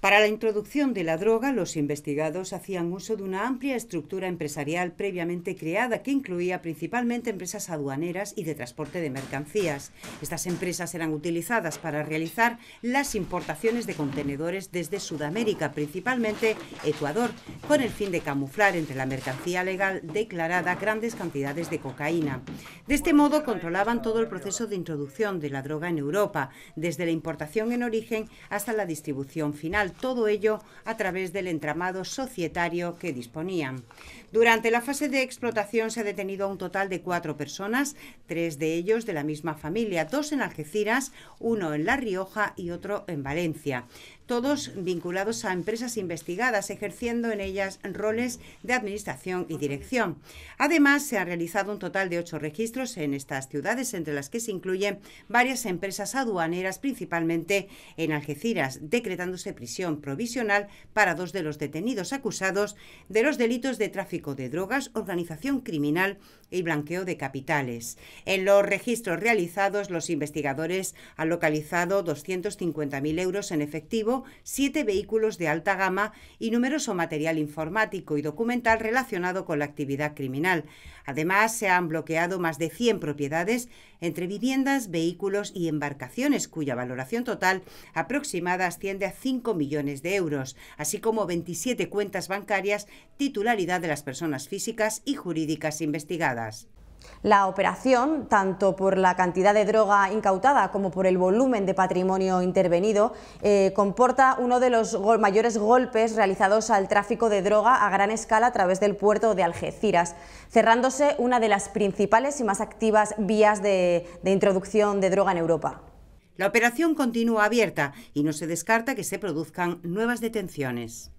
Para la introducción de la droga, los investigados hacían uso de una amplia estructura empresarial previamente creada que incluía principalmente empresas aduaneras y de transporte de mercancías. Estas empresas eran utilizadas para realizar las importaciones de contenedores desde Sudamérica, principalmente Ecuador, con el fin de camuflar entre la mercancía legal declarada grandes cantidades de cocaína. De este modo controlaban todo el proceso de introducción de la droga en Europa, desde la importación en origen hasta la distribución final, todo ello a través del entramado societario que disponían. Durante la fase de explotación se ha detenido a un total de cuatro personas, tres de ellos de la misma familia, dos en Algeciras, uno en La Rioja y otro en Valencia todos vinculados a empresas investigadas, ejerciendo en ellas roles de administración y dirección. Además, se ha realizado un total de ocho registros en estas ciudades, entre las que se incluyen varias empresas aduaneras, principalmente en Algeciras, decretándose prisión provisional para dos de los detenidos acusados de los delitos de tráfico de drogas, organización criminal y blanqueo de capitales. En los registros realizados, los investigadores han localizado 250.000 euros en efectivo siete vehículos de alta gama y numeroso material informático y documental relacionado con la actividad criminal. Además, se han bloqueado más de 100 propiedades entre viviendas, vehículos y embarcaciones, cuya valoración total aproximada asciende a 5 millones de euros, así como 27 cuentas bancarias titularidad de las personas físicas y jurídicas investigadas. La operación, tanto por la cantidad de droga incautada como por el volumen de patrimonio intervenido, eh, comporta uno de los mayores golpes realizados al tráfico de droga a gran escala a través del puerto de Algeciras, cerrándose una de las principales y más activas vías de introducción de droga en Europa. La operación continúa abierta y no se descarta que se produzcan nuevas detenciones.